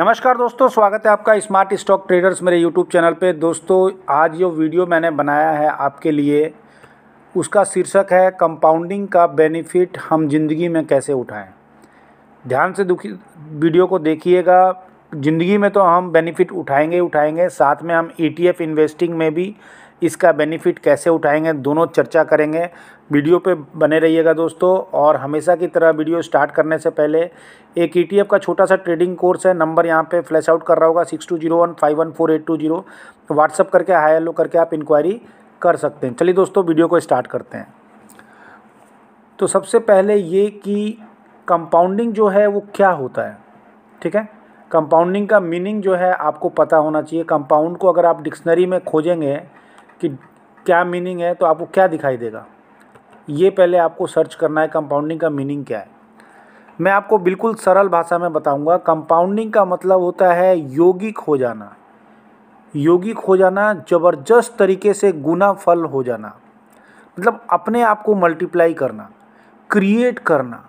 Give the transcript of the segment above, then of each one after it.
नमस्कार दोस्तों स्वागत है आपका स्मार्ट स्टॉक ट्रेडर्स मेरे यूट्यूब चैनल पे दोस्तों आज जो वीडियो मैंने बनाया है आपके लिए उसका शीर्षक है कंपाउंडिंग का बेनिफिट हम जिंदगी में कैसे उठाएं ध्यान से दुखी वीडियो को देखिएगा ज़िंदगी में तो हम बेनिफिट उठाएंगे उठाएंगे साथ में हम ई e इन्वेस्टिंग में भी इसका बेनिफिट कैसे उठाएंगे दोनों चर्चा करेंगे वीडियो पे बने रहिएगा दोस्तों और हमेशा की तरह वीडियो स्टार्ट करने से पहले एक ई e का छोटा सा ट्रेडिंग कोर्स है नंबर यहाँ पे फ्लैश आउट कर रहा होगा six two zero one five one four eight two zero WhatsApp करके हाई एलो करके आप इंक्वायरी कर सकते हैं चलिए दोस्तों वीडियो को स्टार्ट करते हैं तो सबसे पहले ये कि कंपाउंडिंग जो है वो क्या होता है ठीक है कंपाउंडिंग का मीनिंग जो है आपको पता होना चाहिए कंपाउंड को अगर आप डिक्शनरी में खोजेंगे कि क्या मीनिंग है तो आपको क्या दिखाई देगा ये पहले आपको सर्च करना है कंपाउंडिंग का मीनिंग क्या है मैं आपको बिल्कुल सरल भाषा में बताऊंगा कंपाउंडिंग का मतलब होता है योगिक हो जाना योगिक हो जाना ज़बरदस्त तरीके से गुना फल हो जाना मतलब अपने आप को मल्टीप्लाई करना क्रिएट करना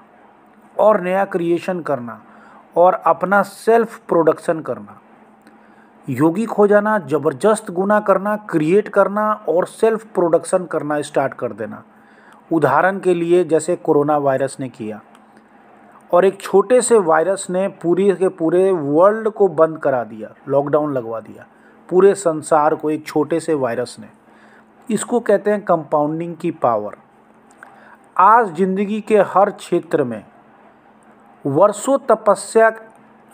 और नया क्रिएशन करना और अपना सेल्फ प्रोडक्शन करना योगिक हो जाना ज़बरदस्त गुना करना क्रिएट करना और सेल्फ प्रोडक्शन करना स्टार्ट कर देना उदाहरण के लिए जैसे कोरोना वायरस ने किया और एक छोटे से वायरस ने पूरे के पूरे वर्ल्ड को बंद करा दिया लॉकडाउन लगवा दिया पूरे संसार को एक छोटे से वायरस ने इसको कहते हैं कंपाउंडिंग की पावर आज जिंदगी के हर क्षेत्र में वर्षों तपस्या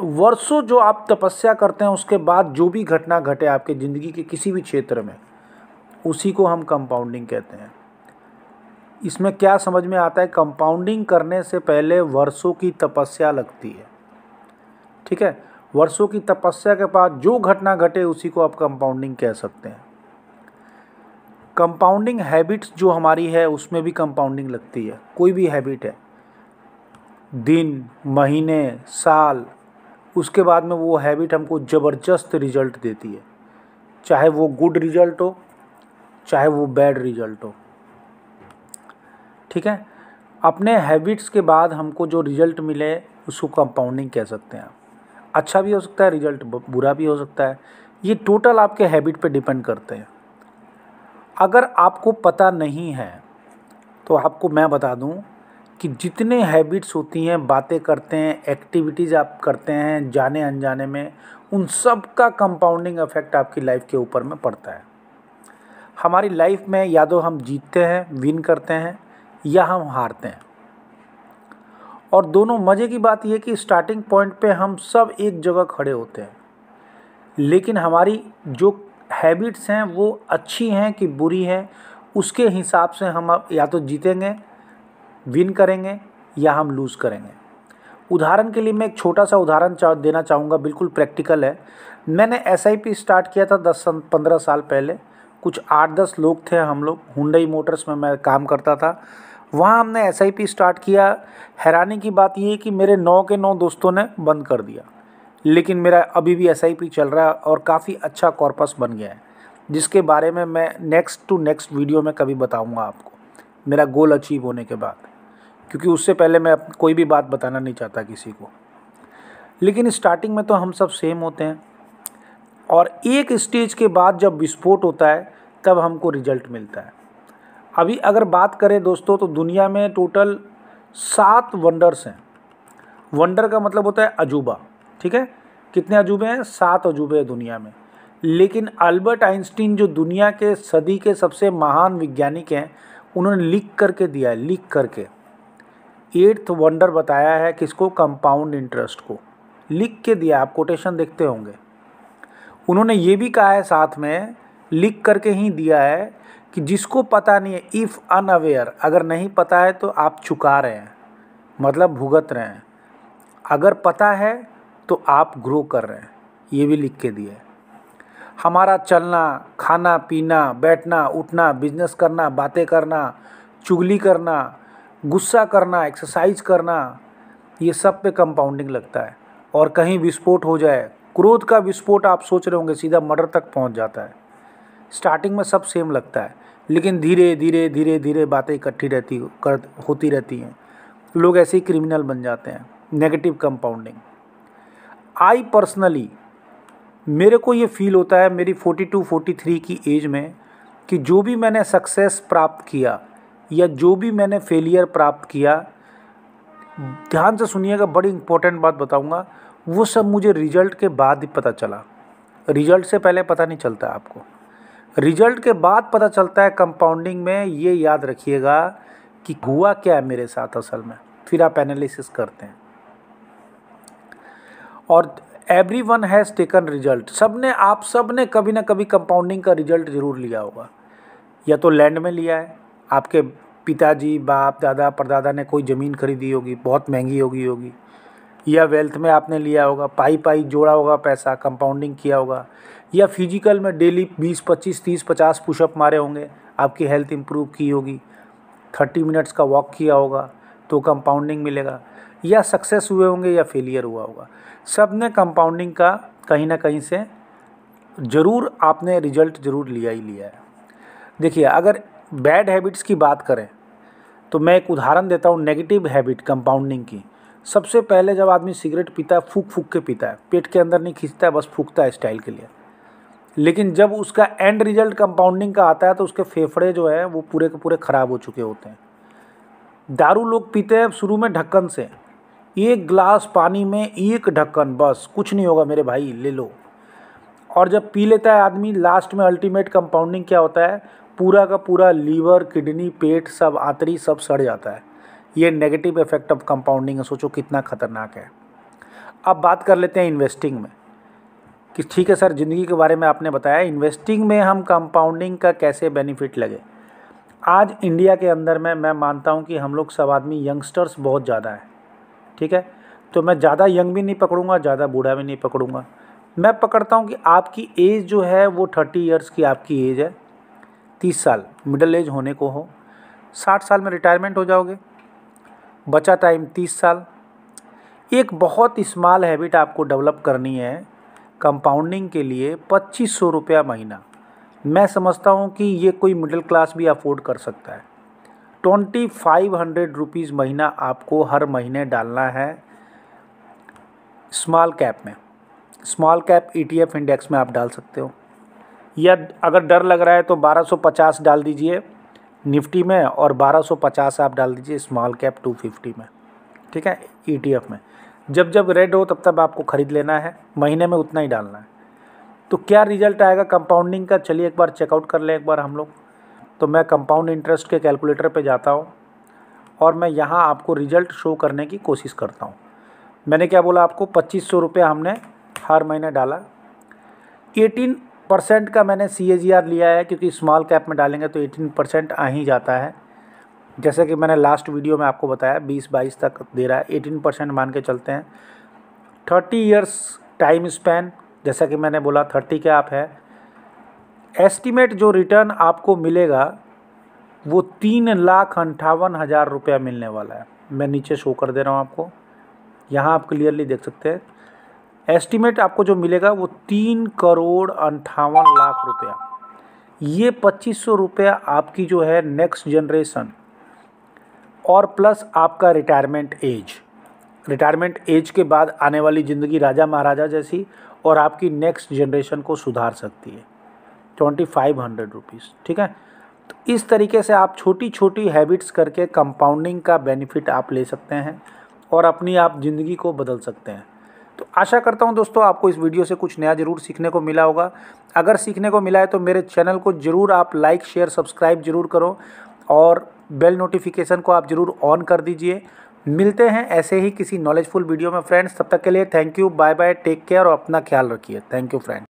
वर्षों जो आप तपस्या करते हैं उसके बाद जो भी घटना घटे आपके ज़िंदगी के किसी भी क्षेत्र में उसी को हम कंपाउंडिंग कहते हैं इसमें क्या समझ में आता है कंपाउंडिंग करने से पहले वर्षों की तपस्या लगती है ठीक है वर्षों की तपस्या के बाद जो घटना घटे उसी को आप कंपाउंडिंग कह सकते हैं कंपाउंडिंग हैबिट्स जो हमारी है उसमें भी कंपाउंडिंग लगती है कोई भी हैबिट है दिन महीने साल उसके बाद में वो हैबिट हमको ज़बरदस्त रिज़ल्ट देती है चाहे वो गुड रिज़ल्ट हो चाहे वो बैड रिज़ल्ट हो ठीक है अपने हैबिट्स के बाद हमको जो रिज़ल्ट मिले उसको कंपाउंडिंग कह सकते हैं अच्छा भी हो सकता है रिज़ल्ट बुरा भी हो सकता है ये टोटल आपके हैबिट पे डिपेंड करते हैं अगर आपको पता नहीं है तो आपको मैं बता दूं कि जितने हैबिट्स होती हैं बातें करते हैं एक्टिविटीज़ आप करते हैं जाने अनजाने में उन सब का कंपाउंडिंग इफेक्ट आपकी लाइफ के ऊपर में पड़ता है हमारी लाइफ में या तो हम जीतते हैं विन करते हैं या हम हारते हैं और दोनों मज़े की बात यह कि स्टार्टिंग पॉइंट पे हम सब एक जगह खड़े होते हैं लेकिन हमारी जो हैबिट्स हैं वो अच्छी हैं कि बुरी हैं उसके हिसाब से हम या तो जीतेंगे विन करेंगे या हम लूज़ करेंगे उदाहरण के लिए मैं एक छोटा सा उदाहरण चा, देना चाहूँगा बिल्कुल प्रैक्टिकल है मैंने एस स्टार्ट किया था दस पंद्रह साल पहले कुछ आठ दस लोग थे हम लोग हुंडई मोटर्स में मैं काम करता था वहाँ हमने एस स्टार्ट किया हैरानी की बात ये कि मेरे नौ के नौ दोस्तों ने बंद कर दिया लेकिन मेरा अभी भी एस चल रहा है और काफ़ी अच्छा कॉर्पस बन गया है जिसके बारे में मैं नेक्स्ट टू नेक्स्ट वीडियो में कभी बताऊँगा आपको मेरा गोल अचीव होने के बाद क्योंकि उससे पहले मैं कोई भी बात बताना नहीं चाहता किसी को लेकिन स्टार्टिंग में तो हम सब सेम होते हैं और एक स्टेज के बाद जब विस्फोट होता है तब हमको रिजल्ट मिलता है अभी अगर बात करें दोस्तों तो दुनिया में टोटल सात वंडर्स हैं वंडर का मतलब होता है अजूबा ठीक है कितने अजूबे हैं सात अजूबे हैं दुनिया में लेकिन अल्बर्ट आइंस्टीन जो दुनिया के सदी के सबसे महान वैज्ञानिक हैं उन्होंने लिख करके दिया है लिख करके एट्थ वंडर बताया है किसको कंपाउंड इंटरेस्ट को लिख के दिया आप कोटेशन देखते होंगे उन्होंने ये भी कहा है साथ में लिख करके ही दिया है कि जिसको पता नहीं है इफ़ अनअवेयर अगर नहीं पता है तो आप चुका रहे हैं मतलब भुगत रहे हैं अगर पता है तो आप ग्रो कर रहे हैं ये भी लिख के दिया हमारा चलना खाना पीना बैठना उठना बिजनेस करना बातें करना चुगली करना गुस्सा करना एक्सरसाइज करना ये सब पे कंपाउंडिंग लगता है और कहीं विस्फोट हो जाए क्रोध का विस्फोट आप सोच रहे होंगे सीधा मर्डर तक पहुंच जाता है स्टार्टिंग में सब सेम लगता है लेकिन धीरे धीरे धीरे धीरे बातें इकट्ठी रहती कर होती रहती हैं लोग ऐसे ही क्रिमिनल बन जाते हैं नेगेटिव कंपाउंडिंग आई पर्सनली मेरे को ये फील होता है मेरी 42 43 की एज में कि जो भी मैंने सक्सेस प्राप्त किया या जो भी मैंने फेलियर प्राप्त किया ध्यान से सुनिएगा बड़ी इंपॉर्टेंट बात बताऊंगा वो सब मुझे रिजल्ट के बाद ही पता चला रिजल्ट से पहले पता नहीं चलता आपको रिजल्ट के बाद पता चलता है कंपाउंडिंग में ये याद रखिएगा कि हुआ क्या है मेरे साथ असल में फिर आप एनालिसिस करते हैं और everyone has taken result सब ने आप सब ने कभी ना कभी कंपाउंडिंग का रिजल्ट ज़रूर लिया होगा या तो लैंड में लिया है आपके पिताजी बाप दादा परदादा ने कोई ज़मीन खरीदी होगी बहुत महंगी होगी होगी या वेल्थ में आपने लिया होगा पाई पाई जोड़ा होगा पैसा कंपाउंडिंग किया होगा या फिजिकल में डेली 20 25 30 50 पुशअप मारे होंगे आपकी हेल्थ इम्प्रूव की होगी 30 मिनट्स का वॉक किया होगा तो कंपाउंडिंग मिलेगा या सक्सेस हुए होंगे या फेलियर हुआ होगा सब ने कंपाउंडिंग का कहीं ना कहीं से ज़रूर आपने रिजल्ट ज़रूर लिया ही लिया है देखिए अगर बैड हैबिट्स की बात करें तो मैं एक उदाहरण देता हूँ नेगेटिव हैबिट कंपाउंडिंग की सबसे पहले जब आदमी सिगरेट पीता है फूक फूक के पीता है पेट के अंदर नहीं खींचता है बस फूकता है स्टाइल के लिए लेकिन जब उसका एंड रिजल्ट कंपाउंडिंग का आता है तो उसके फेफड़े जो है वो पूरे के पूरे ख़राब हो चुके होते हैं दारू लोग पीते हैं शुरू में ढक्कन से एक ग्लास पानी में एक ढक्कन बस कुछ नहीं होगा मेरे भाई ले लो और जब पी लेता है आदमी लास्ट में अल्टीमेट कंपाउंडिंग क्या होता है पूरा का पूरा लीवर किडनी पेट सब आंतरी सब सड़ जाता है ये नेगेटिव इफेक्ट ऑफ कंपाउंडिंग है सोचो कितना खतरनाक है अब बात कर लेते हैं इन्वेस्टिंग में कि ठीक है सर ज़िंदगी के बारे में आपने बताया इन्वेस्टिंग में हम कंपाउंडिंग का कैसे बेनिफिट लगे आज इंडिया के अंदर में मैं मानता हूँ कि हम लोग सब आदमी यंगस्टर्स बहुत ज़्यादा हैं ठीक है तो मैं ज़्यादा यंग भी नहीं पकड़ूंगा ज़्यादा बूढ़ा भी नहीं पकड़ूंगा मैं पकड़ता हूँ कि आपकी एज जो है वो थर्टी ईयर्स की आपकी एज है तीस साल मिडल एज होने को हो साठ साल में रिटायरमेंट हो जाओगे बचा टाइम तीस साल एक बहुत स्मॉल हैबिट आपको डेवलप करनी है कंपाउंडिंग के लिए पच्चीस सौ रुपया महीना मैं समझता हूँ कि ये कोई मिडिल क्लास भी अफोर्ड कर सकता है ट्वेंटी फाइव हंड्रेड रुपीज़ महीना आपको हर महीने डालना है स्मॉल कैप में स्मॉल कैप ईटीएफ इंडेक्स में आप डाल सकते हो या अगर डर लग रहा है तो 1250 डाल दीजिए निफ्टी में और 1250 आप डाल दीजिए स्मॉल कैप 250 में ठीक है ईटीएफ e में जब जब रेड हो तब तब आपको ख़रीद लेना है महीने में उतना ही डालना है तो क्या रिजल्ट आएगा कंपाउंडिंग का चलिए एक बार चेकआउट कर लें एक बार हम लोग तो मैं कंपाउंड इंटरेस्ट के कैलकुलेटर पर जाता हूँ और मैं यहाँ आपको रिजल्ट शो करने की कोशिश करता हूँ मैंने क्या बोला आपको पच्चीस सौ हमने हर महीने डाला एटीन परसेंट का मैंने सी लिया है क्योंकि स्मॉल कैप में डालेंगे तो एटीन परसेंट आ ही जाता है जैसे कि मैंने लास्ट वीडियो में आपको बताया बीस बाईस तक दे रहा है एटीन परसेंट मान के चलते हैं थर्टी ईयर्स टाइम स्पैन जैसा कि मैंने बोला थर्टी कैप है एस्टिमेट जो रिटर्न आपको मिलेगा वो तीन लाख अंठावन हज़ार रुपया मिलने वाला है मैं नीचे शो कर दे रहा हूँ आपको यहाँ आप क्लियरली देख सकते हैं एस्टिमेट आपको जो मिलेगा वो तीन करोड़ अंठावन लाख रुपया ये पच्चीस सौ रुपया आपकी जो है नेक्स्ट जनरेशन और प्लस आपका रिटायरमेंट एज रिटायरमेंट एज के बाद आने वाली ज़िंदगी राजा महाराजा जैसी और आपकी नेक्स्ट जनरेशन को सुधार सकती है ट्वेंटी फाइव हंड्रेड रुपीज़ ठीक है तो इस तरीके से आप छोटी छोटी हैबिट्स करके कंपाउंडिंग का बेनिफिट आप ले सकते हैं और अपनी आप ज़िंदगी को बदल सकते हैं तो आशा करता हूँ दोस्तों आपको इस वीडियो से कुछ नया जरूर सीखने को मिला होगा अगर सीखने को मिला है तो मेरे चैनल को ज़रूर आप लाइक शेयर सब्सक्राइब जरूर करो और बेल नोटिफिकेशन को आप ज़रूर ऑन कर दीजिए मिलते हैं ऐसे ही किसी नॉलेजफुल वीडियो में फ्रेंड्स तब तक के लिए thank you bye bye take care और अपना ख्याल रखिए थैंक यू फ्रेंड्स